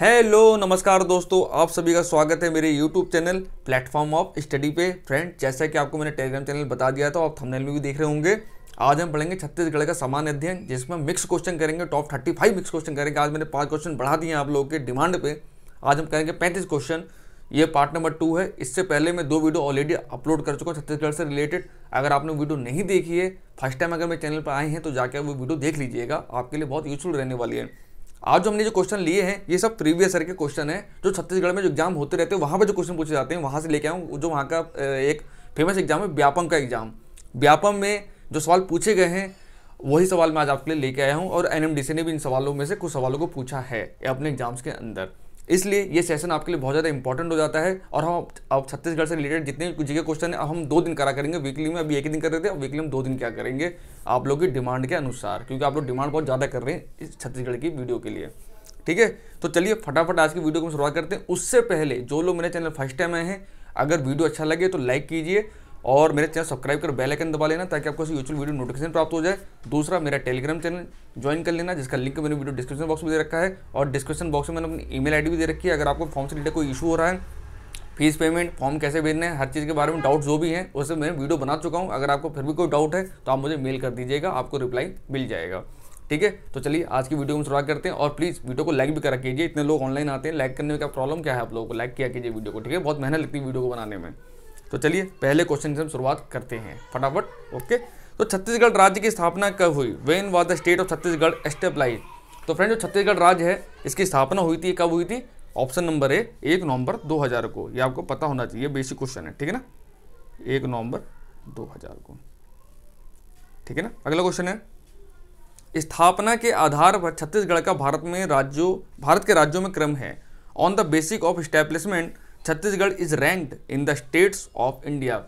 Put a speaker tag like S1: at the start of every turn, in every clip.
S1: Hello नमस्कार दोस्तों आप सभी का स्वागत है मेरे YouTube channel platform of study पे फ्रेंड जैसा कि आपको मैंने टेलीग्राम चैनल बता दिया था आप थंबनेल में भी देख रहे होंगे आज हम पढ़ेंगे छत्तीसगढ़ का सामान्य अध्ययन जिसमें मिक्स क्वेश्चन करेंगे top thirty five mix question करेंगे आज मैंने पाँच क्वेश्चन बढ़ा दिए हैं आप लोगों के डिमांड पर आज हम करेंगे पैंतीस क्वेश्चन ये पार्ट नंबर टू है इससे पहले मैं दो वीडियो ऑलरेडी अपलोड कर चुका हूँ छत्तीसगढ़ से रिलेटेड अगर आपने वीडियो नहीं देखी है फर्स्ट टाइम अगर मेरे चैनल पर आए हैं तो जाकर वो वीडियो देख लीजिएगा आपके लिए बहुत यूजफुल रहने वाली है आज जो हमने जो क्वेश्चन लिए हैं ये सब प्रीवियस ईयर के क्वेश्चन है जो छत्तीसगढ़ में जो एग्जाम होते रहते हैं वहाँ पर जो क्वेश्चन पूछे जाते हैं वहाँ से लेके आऊँ जो वहाँ का एक फेमस एग्जाम है व्यापम का एग्जाम व्यापम में जो सवाल पूछे गए हैं वही सवाल मैं आज आपके लिए लेके आया हूँ और एनएमडीसी ने भी इन सवालों में से कुछ सवालों को पूछा है अपने एग्जाम्स के अंदर इसलिए ये सेशन आपके लिए बहुत ज़्यादा इंपॉर्टेंट हो जाता है और हम अब छत्तीसगढ़ से रिलेटेड जितने जी क्वेश्चन है हम दो दिन करा करेंगे वीकली में अभी एक ही दिन कर रहे थे अब वीकली में दो दिन क्या करेंगे आप लोग की डिमांड के अनुसार क्योंकि आप लोग डिमांड बहुत ज़्यादा कर रहे हैं इस छत्तीसगढ़ की वीडियो के लिए ठीक है तो चलिए फटाफट आज की वीडियो को हम शुरुआत करते हैं उससे पहले जो लोग मेरे चैनल फर्स्ट टाइम आए हैं अगर वीडियो अच्छा लगे तो लाइक कीजिए और मेरे चैनल सब्सक्राइब कर बेल आइकन दबा लेना ताकि आपको यूचुअल वीडियो नोटिफिकेशन प्राप्त हो जाए दूसरा मेरा टेलीग्राम चैनल ज्वाइन कर लेना जिसका लिंक मैंने वीडियो डिस्क्रिप्शन बॉक्स में दे रखा है और डिस्क्रिप्शन बॉक्स में मैंने अपनी ईमेल आईडी भी दे रखी है अगर आपको फॉर्म से रिलेटेड कोई इशू हो रहा है फीस पेमेंट फॉर्म कैसे भेजना है हर चीज़ के बारे में डाउट जो भी हैं उससे मैं वीडियो बना चुका हूँ अगर आपको फिर भी कोई डाउट है तो आप मुझे मेल कर दीजिएगा आपको रिप्लाई मिल जाएगा ठीक है तो चलिए आज की वीडियो में शुरुआत करते हैं और प्लीज़ वीडियो को लाइक भी करा कीजिए इतने लोग ऑनलाइन आते हैं लाइक करने में क्या प्रॉब्लम क्या है आप लोगों को लाइक किया कीजिए वीडियो को ठीक है बहुत मेहनत लगती है वीडियो को बनाने में तो चलिए पहले क्वेश्चन से हम शुरुआत करते हैं फटाफट ओके तो छत्तीसगढ़ राज्य की स्थापना कब हुई when was the state of Chhattisgarh established तो फ्रेंड जो छत्तीसगढ़ राज्य है इसकी स्थापना हुई थी कब हुई थी ऑप्शन नंबर ए एक नवंबर 2000 को ये आपको पता होना चाहिए बेसिक क्वेश्चन है ठीक है ना एक नवंबर 2000 को ठीक है ना अगला क्वेश्चन है स्थापना के आधार पर छत्तीसगढ़ का भारत में राज्यों भारत के राज्यों में क्रम है on the basic of establishment Chhattisgarh is ranked in the states of India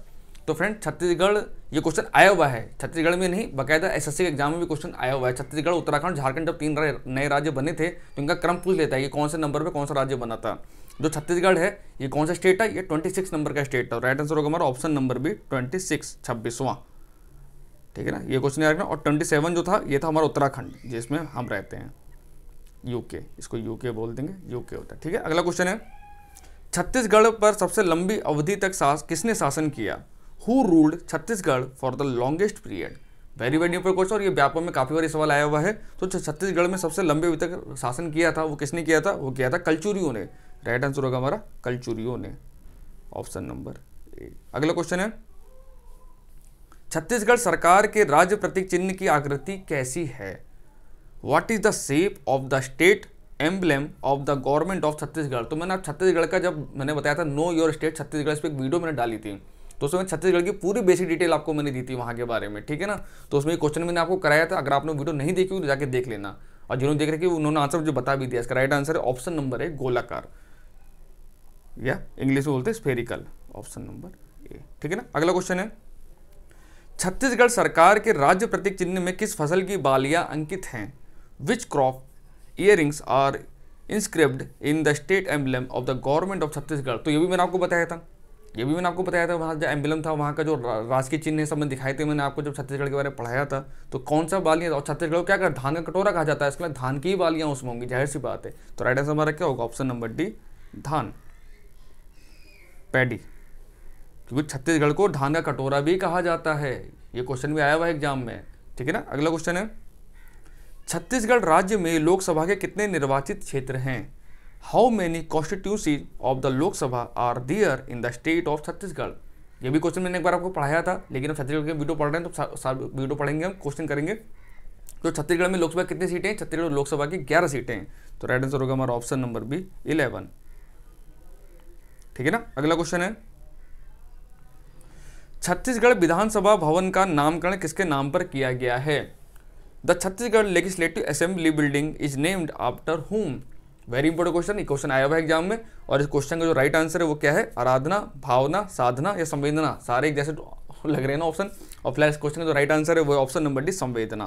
S1: तो फ्रेंड छत्तीसगढ़ ये क्वेश्चन आया हुआ है छत्तीसगढ़ में नहीं बाकायदा एस के एग्जाम में भी क्वेश्चन आया हुआ है छत्तीसगढ़ उत्तराखंड झारखंड जब तीन नए राज्य बने थे तो इनका क्रम पूछ लेता है ये कौन से नंबर पर कौन सा राज्य बना था जो छत्तीसगढ़ है ये कौन सा स्टेट है ये ट्वेंटी सिक्स नंबर का स्टेट है राइट आंसर होगा हमारा ऑप्शन नंबर भी ट्वेंटी सिक्स छब्बीसवां ठीक है ना ये क्वेश्चन याद रखना और ट्वेंटी सेवन जो था ये था हमारा उत्तराखंड जिसमें हम रहते हैं यूके इसको यूके बोल देंगे यूके होता है ठीक है अगला क्वेश्चन है छत्तीसगढ़ पर सबसे लंबी अवधि तक शास किसने शासन किया who ruled Chhattisgarh for the longest period very very ऊपर क्वेश्चन और ये व्यापक में काफ़ी बार सवाल आया हुआ है तो छत्तीसगढ़ में सबसे लंबे अवधि तक शासन किया था वो किसने किया था वो किया था कलचूरियो ने राइट आंसर होगा हमारा कलचूरियो ने ऑप्शन नंबर ए अगला क्वेश्चन है छत्तीसगढ़ सरकार के राज्य प्रतीक चिन्ह की आकृति कैसी है what is the shape of the state emblem of the government of Chhattisgarh तो मैंने आप छत्तीसगढ़ का जब मैंने बताया था नो योर स्टेट छत्तीसगढ़ इस पर एक वीडियो मैंने डाली थी तो उसमें छत्तीसगढ़ की पूरी बेसिक डिटेल आपको मैंने दी थी वहाँ के बारे में ठीक है ना तो उसमें क्वेश्चन मैंने आपको कराया था अगर आपने वीडियो नहीं देखी तो जाके देख लेना और जिन्होंने देख रहे कि उन्होंने आंसर जो बता भी दिया इसका राइट आंसर है ऑप्शन नंबर है गोलाकार या इंग्लिश में बोलते हैं स्फेरिकल ऑप्शन नंबर ए ठीक है ना अगला क्वेश्चन है छत्तीसगढ़ सरकार के राज्य प्रतीक चिन्ह में किस फसल की बालियां अंकित हैं which crop earrings are inscribed in the state emblem of the government of Chhattisgarh तो ये भी मैंने आपको बताया था ये भी मैंने आपको बताया था वहाँ जो एम्बलम था वहाँ का जो राजकीय चिन्ह है सब मैंने दिखाए थे मैंने आपको जब छत्तीसगढ़ के बारे में पढ़ाया था तो कौन सा बालियाँ और छत्तीसगढ़ को क्या कर धान का कटोरा कहा जाता है इसके लिए धान की ही बालियाँ उसमें होंगी जाहिर सी बात है तो राइट आंसर हमारा क्या होगा ऑप्शन नंबर डी धान पैडी क्योंकि छत्तीसगढ़ को धान का कटोरा भी कहा जाता है ये क्वेश्चन भी आया हुआ है एग्जाम में ठीक है ना अगला क्वेश्चन है छत्तीसगढ़ राज्य में लोकसभा के कितने निर्वाचित क्षेत्र हैं how many constituency of the Lok Sabha are there in the state of Chhattisgarh ये भी क्वेश्चन मैंने एक बार आपको पढ़ाया था लेकिन हम छत्तीसगढ़ के वीडियो पढ़ रहे हैं तो वीडियो पढ़ेंगे हम क्वेश्चन करेंगे तो छत्तीसगढ़ में लोकसभा कितनी सीटें हैं छत्तीसगढ़ लोकसभा की ग्यारह सीटें हैं तो राइट आंसर होगा हमारा ऑप्शन नंबर बी इलेवन ठीक है ना अगला क्वेश्चन है छत्तीसगढ़ विधानसभा भवन का नामकरण किसके नाम पर किया गया है the Chhattisgarh legislative assembly building is named after whom very important question ये क्वेश्चन आया हुआ है एग्जाम में और इस क्वेश्चन का जो राइट आंसर है वो क्या है आराधना भावना साधना या संवेदना सारे एक जैसे लग रहे हैं ना ऑप्शन और फिलहाल इस क्वेश्चन का जो राइट आंसर है वो ऑप्शन नंबर डी संवेदना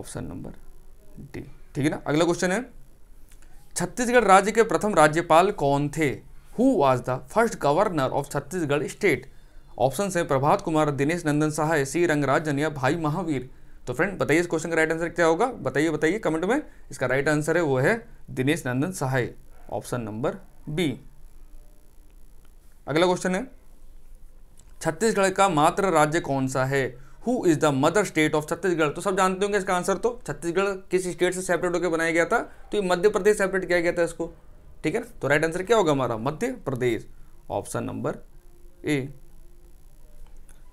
S1: ऑप्शन नंबर डी ठीक है ना अगला क्वेश्चन है छत्तीसगढ़ राज्य के प्रथम राज्यपाल कौन थे who was the first governor of Chhattisgarh state option है प्रभात कुमार दिनेश नंदन साहा सी रंगराजन या भाई महावीर तो फ्रेंड बताइए इस क्वेश्चन का राइट आंसर क्या होगा बताइए बताइए कमेंट में इसका राइट आंसर है वो है Dinesh Nandan Sahay option number B अगला क्वेश्चन है छत्तीसगढ़ का मात्र राज्य कौन सा है who is the mother state of Chhattisgarh तो सब जानते होंगे इसका आंसर तो छत्तीसगढ़ किस स्टेट से सेपरेट होकर बनाया गया था तो ये मध्य प्रदेश सेपरेट किया गया था इसको ठीक है तो राइट आंसर क्या होगा हमारा मध्य प्रदेश ऑप्शन नंबर ए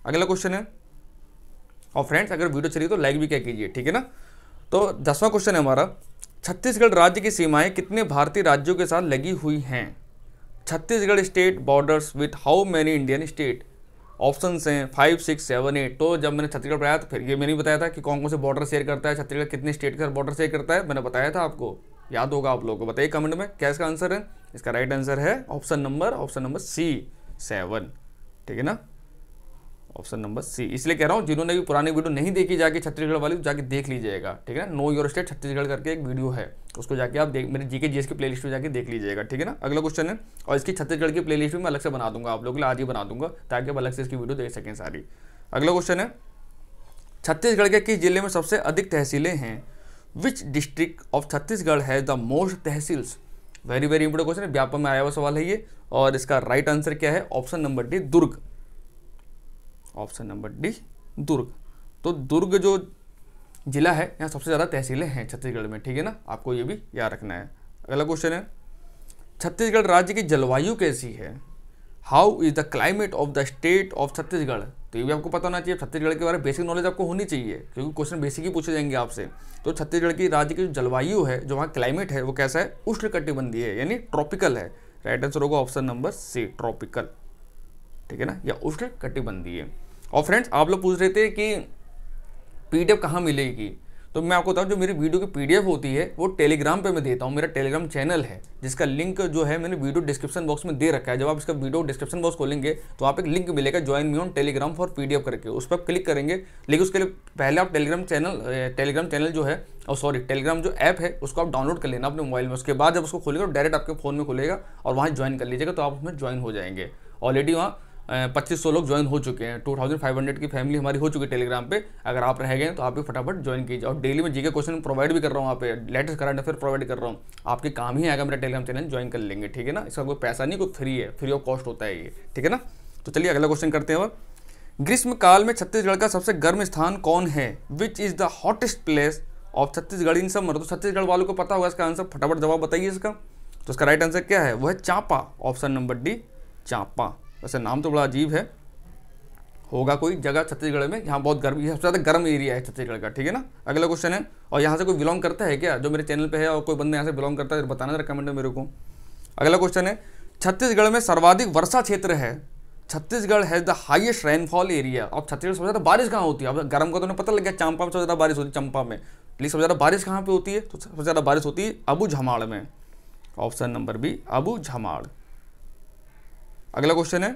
S1: अगला क्वेश्चन है और फ्रेंड्स अगर वीडियो चलिए तो लाइक भी क्या कीजिए ठीक है ना तो दसवां क्वेश्चन है हमारा छत्तीसगढ़ राज्य की सीमाएं कितने भारतीय राज्यों के साथ लगी हुई हैं Chhattisgarh state borders with how many Indian state option हैं फाइव सिक्स सेवन एट तो जब मैंने छत्तीसगढ़ पढ़ाया तो फिर ये मैंने बताया था कि कौन कौन से बॉर्डर शेयर करता है छत्तीसगढ़ कितने स्टेट के साथ बॉर्डर शेयर करता है मैंने बताया था आपको याद होगा आप लोगों को बताइए कमेंट में क्या इसका आंसर है इसका राइट आंसर है option number option number C seven ठीक है ना ऑप्शन नंबर सी इसलिए कह रहा हूँ जिन्होंने भी पुरानी वीडियो नहीं देखी जाके छत्तीसगढ़ वाली जाके देख लीजिएगा ठीक है ना नो योर स्टेट छत्तीसगढ़ करके एक वीडियो है उसको जाके आप देख मेरे जीके जीएस की प्लेलिस्ट में जाके देख लीजिएगा ठीक है ना अगला क्वेश्चन है और इसकी छत्तीसगढ़ की प्लेलिस्ट भी मैं अलग से बना दूंगा आप लोगों के लिए आज ही बना दूंगा ताकि आप अलग से इसकी वीडियो देख सकें सारी अगला क्वेश्चन है छत्तीसगढ़ के किस जिले में सबसे अधिक तहसीलें हैं which district of Chhattisgarh has the most tehsils very very important question है में आया हुआ सवाल है ये और इसका राइट right आंसर क्या है option number D Durg option number D Durg तो दुर्ग जो जिला है यहाँ सबसे ज़्यादा तहसीलें हैं छत्तीसगढ़ में ठीक है ना आपको ये भी याद रखना है अगला क्वेश्चन है छत्तीसगढ़ राज्य की जलवायु कैसी है how is the climate of the state of Chhattisgarh तो ये भी आपको पता होना चाहिए छत्तीसगढ़ के बारे में बेसिक नॉलेज आपको होनी चाहिए क्योंकि क्वेश्चन बेसिक ही पूछे जाएंगे आपसे तो छत्तीसगढ़ की राज्य की जो जलवायु है जो वहाँ क्लाइमेट है वो कैसा है उष्ण कटिबंधीय है यानी ट्रॉपिकल है राइट आंसर होगा ऑप्शन नंबर सी ट्रॉपिकल ठीक है ना या उष्ण कटिबंधीय और फ्रेंड्स आप लोग पूछ रहे थे कि पी डी कहाँ मिलेगी तो मैं आपको बताऊँ जो मेरी वीडियो की पीडीएफ होती है वो टेलीग्राम पे मैं देता हूँ मेरा टेलीग्राम चैनल है जिसका लिंक जो है मैंने वीडियो डिस्क्रिप्शन बॉक्स में दे रखा है जब आप इसका वीडियो डिस्क्रिप्शन बॉक्स खोलेंगे तो आप एक लिंक मिलेगा join me on Telegram for PDF करके उस पर क्लिक करेंगे लेकिन उसके लिए पहले आप टेलीग्राम चैनल टेलीग्राम चैनल जो है और सॉरी टेलीग्राम जो ऐप है उसको आप डाउनलोड कर लेना अपने मोबाइल में उसके बाद जब उसको खोलेगा तो डायरेक्ट आपके फ़ोन में खोलेगा और वहाँ ज्वाइन कर लीजिएगा तो आप उसमें ज्वाइन हो जाएंगे ऑलरेडी वहाँ पच्चीस सौ लोग ज्वाइन हो चुके हैं टू थाउजेंड फाइव हंड्रेड की फैमिली हमारी हो चुकी है टेलीग्राम पे अगर आप रह गए तो आप भी फटाफट ज्वाइन कीजिए और डेली में जीके क्वेश्चन प्रोवाइड भी कर रहा हूँ आप लेटेस्ट करंट अफेयर प्रोवाइड कर रहा हूँ आपके काम ही आएगा मेरा टेलीग्राम चैनल ज्वाइन कर लेंगे ठीक है ना इसका कोई पैसा नहीं कोई फ्री है फ्री ऑफ कॉस्ट होता है ये ठीक है ना तो चलिए अगला क्वेश्चन करते हैं अब ग्रीष्म काल में छत्तीसगढ़ का सबसे गर्म स्थान कौन है which is the hottest place of Chhattisgarh in summer तो छत्तीसगढ़ वालों को पता होगा इसका आंसर फटाफट जवाब बताइए इसका तो इसका राइट आंसर क्या है वह Champa option number D Champa वैसे नाम तो बड़ा अजीब है होगा कोई जगह छत्तीसगढ़ में यहाँ बहुत गर्म सबसे ज़्यादा गर्म एरिया है छत्तीसगढ़ का ठीक है ना अगला क्वेश्चन है और यहाँ से कोई बिलोंग करता है क्या जो मेरे चैनल पे है और कोई बंदा यहाँ से बिलोंग करता है तो बताना जरा कमेंट में मेरे को अगला क्वेश्चन है छत्तीसगढ़ में सर्वाधिक वर्षा क्षेत्र है Chhattisgarh has the highest rainfall area अब छत्तीसगढ़ सबसे ज़्यादा बारिश कहाँ होती है अब गर्म का तो पता लग गया चंपा में सबसे ज़्यादा बारिश होती है चंपा में लेकिन सबसे ज़्यादा बारिश कहाँ पर होती है तो सबसे ज़्यादा बारिश होती है अबू झमाड़ में option number B Abujhmarh अगला क्वेश्चन है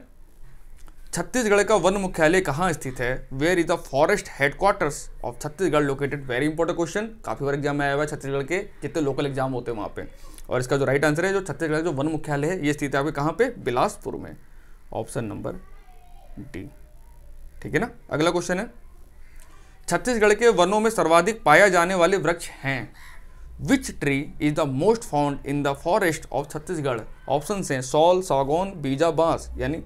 S1: छत्तीसगढ़ का वन मुख्यालय कहाँ स्थित है where is the forest headquarters of Chhattisgarh located very important question काफी बार एग्जाम में आया हुआ है छत्तीसगढ़ के कितने लोकल एग्जाम होते हैं वहाँ पे और इसका जो राइट आंसर है जो छत्तीसगढ़ जो वन मुख्यालय है ये स्थित है आपके कहाँ पे बिलासपुर में ऑप्शन नंबर डी ठीक है ना अगला क्वेश्चन है छत्तीसगढ़ के वनों में सर्वाधिक पाया जाने वाले वृक्ष हैं which tree is the most found in the forest of Chhattisgarh option हैं सॉल सागौन बीजा बांस यानी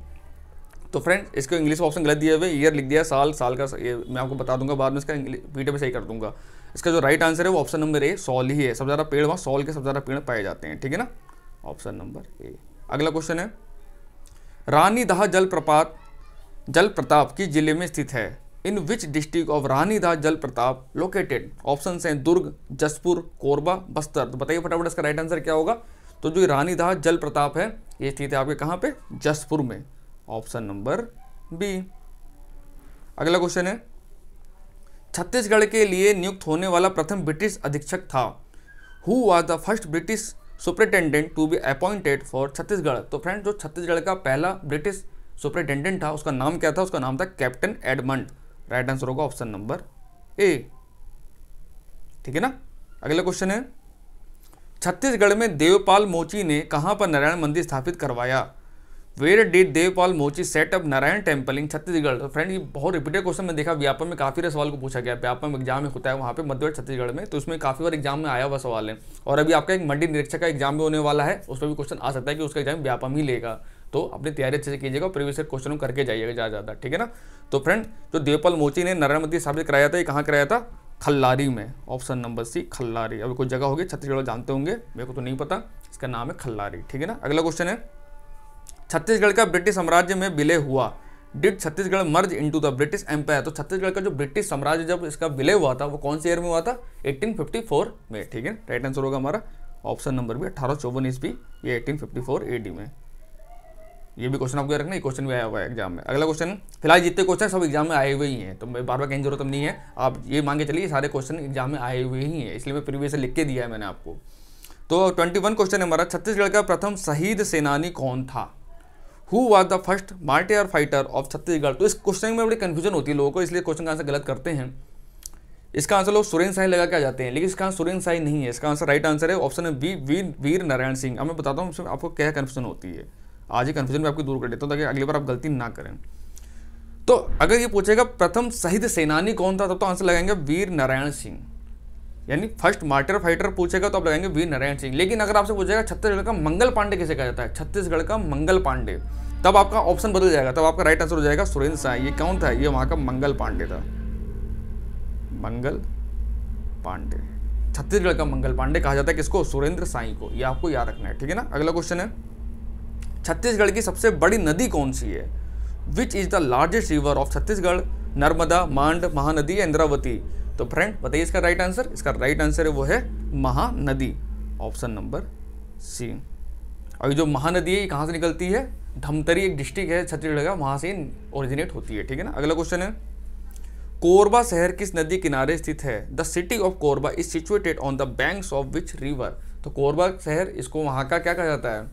S1: तो फ्रेंड इसको इंग्लिश ऑप्शन गलत दिए हुए ईयर लिख दिया साल साल का ये मैं आपको बता दूंगा बाद में इसका वीडियो पे सही कर दूंगा इसका जो राइट आंसर है वो ऑप्शन नंबर ए सॉल ही है सबसे ज़्यादा पेड़ वहाँ सॉल के सबसे ज़्यादा पेड़ पाए जाते हैं ठीक है ना ऑप्शन नंबर ए अगला क्वेश्चन है रानी दाह प्रपात जल प्रताप किस जिले में स्थित है इन विच डिस्ट्रिक्ट ऑफ रानीदास जल प्रताप लोकेटेड ऑप्शन हैं दुर्ग जसपुर कोरबा बस्तर तो बताइए फटाफट इसका राइट आंसर क्या होगा तो जो रानीदास जल प्रताप है ये स्थित है आपके कहाँ पे जसपुर में ऑप्शन नंबर बी अगला क्वेश्चन है छत्तीसगढ़ के लिए नियुक्त होने वाला प्रथम ब्रिटिश अधीक्षक था who was the first British superintendent to be appointed for Chhattisgarh तो फ्रेंड जो छत्तीसगढ़ का पहला ब्रिटिश सुपरिटेंडेंट था उसका नाम क्या था उसका नाम था कैप्टन एडमंड राइट आंसर होगा ऑप्शन नंबर ए ठीक है ना अगला क्वेश्चन है छत्तीसगढ़ में देवपाल मोची ने कहां पर नारायण मंदिर स्थापित करवाया where did Devpal Mochi set up Narayan temple in Chhattisgarh तो फ्रेंड ये बहुत रिपीटेड क्वेश्चन मैंने देखा व्यापम में काफ़ी सवाल को पूछा गया व्यापम एग्जाम में होता है वहां पे मध्य छत्तीसगढ़ में तो उसमें काफ़ी बार एग्जाम में आया हुआ सवाल है और अभी आपका एक मंडी निरीक्षक का एग्जाम भी होने वाला है उसमें भी क्वेश्चन आ सकता है कि उसका एग्जाम व्यापम ही लेगा तो अपनी तैयारी अच्छे से कीजिएगा प्रीवियस ईयर क्वेश्चन करके जाइएगा ज़्यादा ज़्यादा ठीक है ना तो फ्रेंड जो देवपाल मोची ने नरेंद्र स्थापित कराया था ये कहाँ कराया था खल्लारी में ऑप्शन नंबर सी खल्लारी अभी कोई जगह होगी छत्तीसगढ़ जानते होंगे मेरे को तो नहीं पता इसका नाम है खल्लारी ठीक है ना अगला क्वेश्चन है छत्तीसगढ़ का ब्रिटिश साम्राज्य में विलय हुआ did Chhattisgarh merge into the British empire तो छत्तीसगढ़ का जो ब्रिटिश साम्राज्य जब इसका विलय हुआ था वो कौन से ईयर में हुआ था 1854 में ठीक है राइट आंसर होगा हमारा ऑप्शन नंबर भी अठारह चौवन ईस्वी ये एटीन फिफ्टी में ये भी क्वेश्चन आपको रखना ये क्वेश्चन भी आया हुआ है एग्जाम में अगला क्वेश्चन फिलहाल जितने क्वेश्चन सब एग्जाम में आए हुए ही हैं तो मैं बार बार कहीं जरूरत नहीं है आप ये मांग के चलिए सारे क्वेश्चन एग्जाम में आए हुए ही हैं इसलिए मैं प्रीवियस लिख के दिया है मैंने आपको तो ट्वेंटी वन क्वेश्चन है हमारा छत्तीसगढ़ का प्रथम शहीद सेनानी कौन था who was the first martyr fighter of Chhattisgarh तो इस क्वेश्चन में बड़ी कन्फ्यूजन होती है लोगों को इसलिए क्वेश्चन का आंसर गलत करते हैं इसका आंसर लोग सुरेंद्र साई लगा के आ जाते हैं लेकिन इसका सुरेंद्र साई नहीं है इसका आंसर राइट आंसर है ऑप्शन है वी वीर वीर नारायण सिंह अब मैं बताता हूँ आपको क्या कन्फ्यूजन होती है आज ही कन्फ्यूजन में आपको दूर कर देता हूँ ताकि अगली बार आप गलती ना करें तो अगर ये पूछेगा प्रथम शहीद सेनानी कौन था तब तो आंसर लगाएंगे वीर नारायण सिंह यानी फर्स्ट मार्टर फाइटर पूछेगा तो आप लगाएंगे वीर नारायण सिंह लेकिन अगर आपसे पूछेगा छत्तीसगढ़ का मंगल पांडे किसे कहा जाता है छत्तीसगढ़ का मंगल पांडे तब आपका ऑप्शन बदल जाएगा तब आपका राइट आंसर हो जाएगा सुरेंद्र शाह ये कौन था ये वहाँ का मंगल पांडे था मंगल पांडे छत्तीसगढ़ का मंगल पांडे कहा जाता है किसको सुरेंद्र साई को ये आपको याद रखना है ठीक है ना अगला क्वेश्चन है छत्तीसगढ़ की सबसे बड़ी नदी कौन सी है which is the largest river of Chhattisgarh Narmada Mand Mahanadi Indravati तो फ्रेंड बताइए इसका राइट आंसर इसका राइट आंसर है वो है महानदी ऑप्शन नंबर सी और जो महानदी है ये कहाँ से निकलती है धमतरी एक डिस्ट्रिक्ट है छत्तीसगढ़ का वहाँ से ओरिजिनेट होती है ठीक है ना अगला क्वेश्चन है कोरबा शहर किस नदी किनारे स्थित है the city of Korba is situated on the banks of which river तो कोरबा शहर इसको वहाँ का क्या कहा जाता है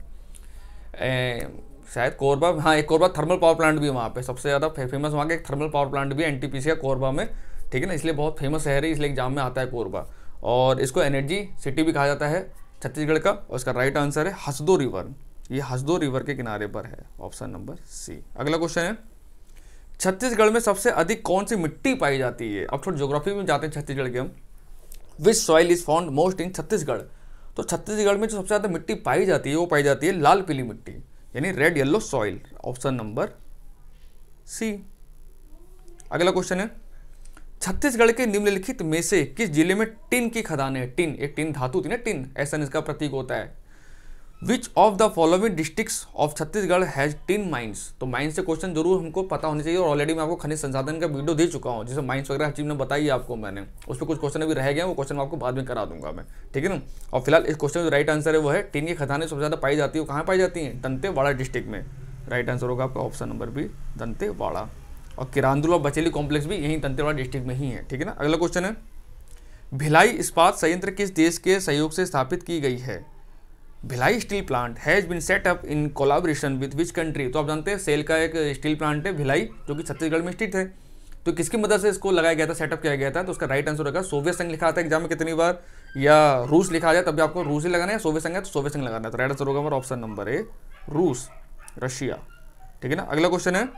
S1: शायद कोरबा हाँ एक कोरबा थर्मल पावर प्लांट भी है वहाँ पे सबसे ज़्यादा फेमस वहाँ का एक थर्मल पावर प्लांट भी है एन का कोरबा में ठीक है ना इसलिए बहुत फेमस शहर है इसलिए एग्जाम में आता है कोरबा और इसको एनर्जी सिटी भी कहा जाता है छत्तीसगढ़ का और इसका राइट आंसर है हसदो रिवर ये हसदो रिवर के किनारे पर है ऑप्शन नंबर सी अगला क्वेश्चन है छत्तीसगढ़ में सबसे अधिक कौन सी मिट्टी पाई जाती है अब थोड़ी ज्योग्राफी में जाते हैं छत्तीसगढ़ के हम which soil is found most in Chhattisgarh तो छत्तीसगढ़ में जो सबसे ज़्यादा मिट्टी पाई जाती है वो पाई जाती है लाल पीली मिट्टी यानी red yellow soil option number C अगला क्वेश्चन है छत्तीसगढ़ के निम्नलिखित में से किस जिले में टिन की खदान है टिन एक टिन धातु थी ना टिन ऐसा इसका प्रतीक होता है which of the following districts of Chhattisgarh has tin mines तो माइंस से क्वेश्चन जरूर हमको पता होना चाहिए और ऑलरेडी मैं आपको खनिज संसाधन का वीडियो दे चुका हूँ जिसमें माइंस वगैरह हर चीज़ में बताई आपको मैंने उस पर कुछ क्वेश्चन अभी रह गए वो क्वेश्चन आपको बाद में करा दूंगा मैं ठीक है ना और फिलहाल इस क्वेश्चन का राइट आंसर है वो है टिन की खदानें सबसे ज़्यादा पाई जाती है कहाँ पाई जाती हैं दंतेवाड़ा डिस्ट्रिक्ट में राइट आंसर होगा आपका ऑप्शन नंबर बी दंतेवाड़ा और किरांदुल और बचेली कॉम्प्लेक्स भी यहीं दंतेवाड़ा डिस्ट्रिक्ट में ही है ठीक है ना अगला क्वेश्चन है भिलाई इस्पात संयंत्र किस देश के सहयोग से स्थापित की गई है Bhilai steel plant has been set up in collaboration with which country तो आप जानते हैं सेल का एक स्टील प्लांट है भिलाई जो कि छत्तीसगढ़ में स्थित है तो किसकी मदद से इसको लगाया गया था सेटअप किया गया था तो उसका राइट आंसर होगा सोवियत संघ लिखा था एग्जाम में कितनी बार या रूस लिखा जाए तब भी आपको रूस ही लगाना है सोवियत संघ है तो सोवियत संघ लगाना है तो राइट आंसर होगा हमारा ऑप्शन नंबर ए रूस रशिया ठीक है ना अगला क्वेश्चन है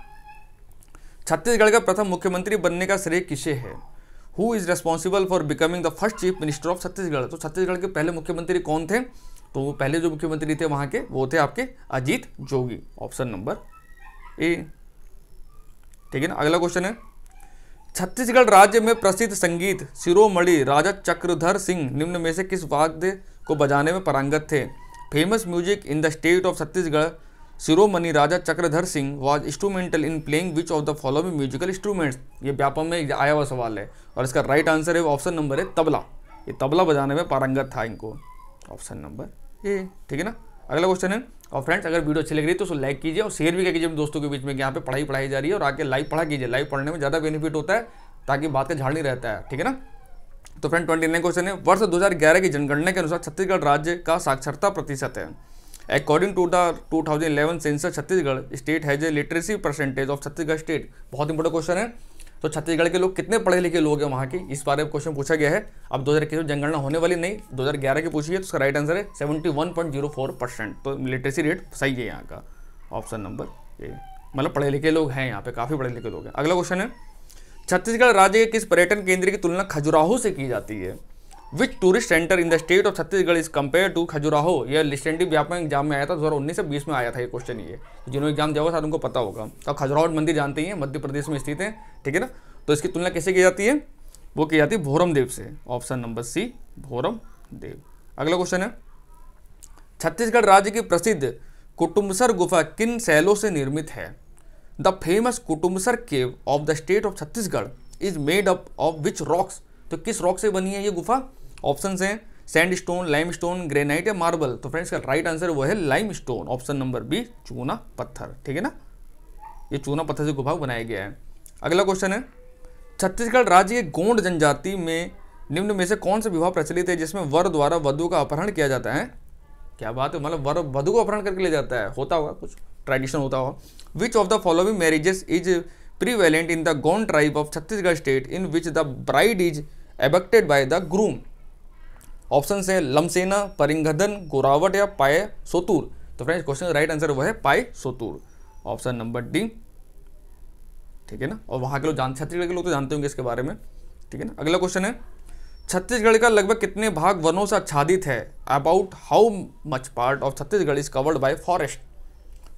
S1: छत्तीसगढ़ का प्रथम मुख्यमंत्री बनने का श्रेय किसे है who is responsible for becoming the first chief minister of Chhattisgarh तो छत्तीसगढ़ के पहले मुख्यमंत्री कौन थे तो पहले जो मुख्यमंत्री थे वहां के वो थे आपके Ajit Jogi option number A ठीक है ना अगला क्वेश्चन है छत्तीसगढ़ राज्य में प्रसिद्ध संगीत शिरोमणि राजा चक्रधर सिंह निम्न में से किस वाद्य को बजाने में पारंगत थे famous music in the state of Chhattisgarh Shiromani Raja Chakradhar Singh was instrumental in playing which of the following musical instruments ये व्यापम में आया हुआ सवाल है और इसका राइट आंसर है ऑप्शन नंबर है तबला ये तबला बजाने में पारंगत था इनको ऑप्शन नंबर ये हम्म। ठीक है ना अगला क्वेश्चन है और फ्रेंड्स अगर वीडियो अच्छी लग रही है तो उसको लाइक कीजिए और शेयर भी कीजिए दोस्तों के बीच में यहाँ पे पढ़ाई पढ़ाई जा रही है और आके लाइव पढ़ा कीजिए लाइव पढ़ने में ज़्यादा बेनिफिट होता है ताकि बात का झाड़ नहीं रहता है ठीक है ना तो फ्रेंड ट्वेंटी नाइन क्वेश्चन है वर्ष दो की जनगणना के अनुसार छत्तीसगढ़ राज्य का साक्षरता प्रतिशत है according to the 2011 census Chhattisgarh state has a literacy percentage of Chhattisgarh state बहुत इंपॉर्टेंट क्वेश्चन है तो छत्तीसगढ़ के लोग कितने पढ़े लिखे लोग हैं वहाँ के इस बारे में क्वेश्चन पूछा गया है अब दो हज़ार इक्कीस में जनगणना होने वाली नहीं दो हज़ार ग्यारह की पूछी है तो उसका राइट आंसर है seventy one point zero four percent तो लिटरेसी रेट सही है यहाँ का ऑप्शन नंबर ए मतलब पढ़े लिखे लोग हैं यहाँ पे काफ़ी पढ़े लिखे लोग हैं अगला क्वेश्चन है छत्तीसगढ़ राज्य के किस पर्यटन केंद्र की तुलना खजुराहो से की जाती है which tourist centre in the state of Chhattisgarh is compare to Khajuraho यह लिस्टेंटिव व्यापक एग्जाम में आया था दो हज़ार उन्नीस से बीस में आया था ये क्वेश्चन ये तो जिन्होंने एग्जाम दिया होगा शायद उनको पता होगा अब खजुराहो तो मंदिर जानते हैं मध्य प्रदेश में स्थित है ठीक है ना तो इसकी तुलना कैसे की जाती है वो की जाती है भोरम देव से ऑप्शन नंबर सी भोरम देव अगला क्वेश्चन है छत्तीसगढ़ राज्य की प्रसिद्ध कुटुम्बसर गुफा किन शैलों से निर्मित है the famous Kutumbsar cave of the state of Chhattisgarh is made up of which rocks तो किस रॉक से बनी है ये गुफा ऑप्शन हैं sandstone limestone granite या मार्बल तो फ्रेंड्स का राइट आंसर वो है limestone option number B चूना पत्थर ठीक है ना ये चूना पत्थर से गुफा बनाया गया है अगला क्वेश्चन है छत्तीसगढ़ राज्य के गोंड जनजाति में निम्न में से कौन सा विवाह प्रचलित है जिसमें वर द्वारा वधु का अपहरण किया जाता है क्या बात है मतलब वर वधु को अपहरण करके ले जाता है होता होगा कुछ ट्रेडिशन होता होगा which of the following marriages is prevalent in the Gond tribe of Chhattisgarh state in which the bride is abducted by the groom option है लमसेना परिंगधन गोरावट या पाए सोतूर तो फ्रेंड्स क्वेश्चन राइट आंसर वह है पाए सोतूर ऑप्शन नंबर डी ठीक है ना और वहां के लोग जान छत्तीसगढ़ के लोग तो जानते होंगे इसके बारे में ठीक है ना अगला क्वेश्चन है छत्तीसगढ़ का लगभग कितने भाग वनों से आच्छादित है about how much part of Chhattisgarh is covered by forest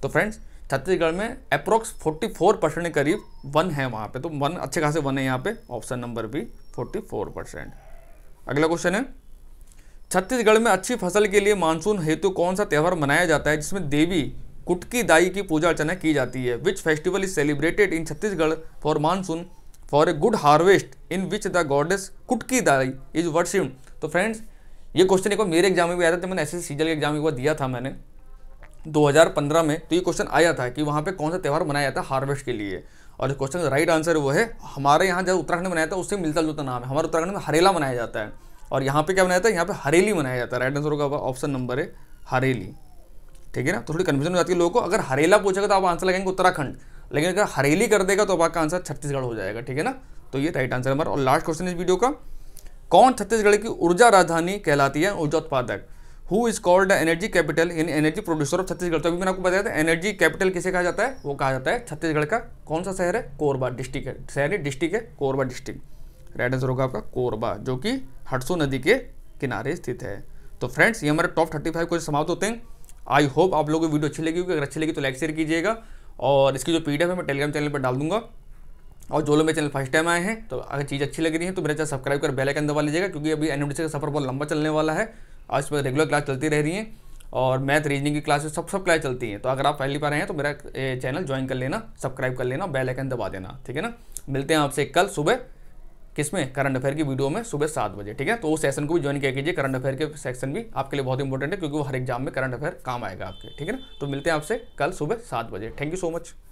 S1: तो फ्रेंड्स छत्तीसगढ़ में अप्रोक्स 44 परसेंट के करीब वन है वहाँ पे तो वन अच्छे खासे वन है यहाँ पे ऑप्शन नंबर बी 44 परसेंट अगला क्वेश्चन है छत्तीसगढ़ में अच्छी फसल के लिए मानसून हेतु कौन सा त्यौहार मनाया जाता है जिसमें देवी कुटकी दाई की पूजा अर्चना की जाती है which festival is celebrated in Chhattisgarh for monsoon for a good harvest in which the goddess Kutki Dai is worship तो फ्रेंड्स ये क्वेश्चन एक बार मेरे एग्जाम में भी आया था तो मैंने एस एस सीजल के एग्जाम एक बार दिया था मैंने 2015 में तो ये क्वेश्चन आया था कि वहाँ पे कौन सा त्यौहार मनाया जाता है हार्वेस्ट के लिए और क्वेश्चन का राइट आंसर वो है हमारे यहाँ जब उत्तराखंड मनाया था उससे मिलता जुलता नाम है हमारे उत्तराखंड में हरेला मनाया जाता है और यहाँ पे क्या मनाया जाता है यहाँ पे हरेली मनाया जाता है राइट आंसर होगा ऑप्शन नंबर है हरेली ठीक है ना तो थोड़ी कन्फ्यूजन हो जाती है लोगों को अगर हरेला पूछेगा तो आप आंसर लगाएंगे उत्तराखंड लेकिन अगर हरेली कर देगा तो आपका आंसर छत्तीसगढ़ हो जाएगा ठीक है ना तो ये राइट आंसर हमारा और लास्ट क्वेश्चन इस वीडियो का कौन छत्तीसगढ़ की ऊर्जा राजधानी कहलाती है ऊर्जा उत्पादक who is called energy capital in energy producer of Chhattisgarh तो अभी मैंने आपको बताया था एनर्जी कैपिटल किसे कहा जाता है वो कहा जाता है छत्तीसगढ़ का कौन सा शहर है कोरबा डिस्ट्रिक्ट है शहर है डिस्ट्रिक्ट है कोरबा डिस्ट्रिक्ट राइट आंसर होगा आपका कोरबा जो कि हटसो नदी के किनारे स्थित है तो फ्रेंड्स ये हमारे टॉप थर्टी फाइव क्वेश्चन समाप्त होते हैं आई होप आप लोगों को वीडियो अच्छी लगी होगी अगर अच्छी लगी तो लाइक शेयर कीजिएगा और इसकी जो पीडीएफ है मैं टेलीग्राम चैनल पर डाल दूंगा और जो लोग मेरे चैनल फर्स्ट टाइम आए हैं तो अगर चीज़ अच्छी लग रही है तो मेरा चैनल सब्सक्राइब कर बेल आइकन दबा लीजिएगा क्योंकि अभी एनिमेशन का सफर बहुत लंबा चलने वाला है आज पर रेगुलर क्लास चलती रह रही हैं और मैथ रीजनिंग की क्लासेस सब सब क्लास चलती हैं तो अगर आप पहली बार आए हैं तो मेरा चैनल ज्वाइन कर लेना सब्सक्राइब कर लेना बेल आइकन दबा देना ठीक है ना मिलते हैं आपसे कल सुबह किसमें करंट अफेयर की वीडियो में सुबह सात बजे ठीक है तो उस सेशन को भी ज्वाइन किया कीजिए करंट अफेयर के सेक्शन भी आपके लिए बहुत इंपॉर्टेंट है क्योंकि वो हर एग्जाम में करंट अफेयर काम आएगा आपके ठीक है ना तो मिलते हैं आपसे कल सुबह सात बजे थैंक यू सो मच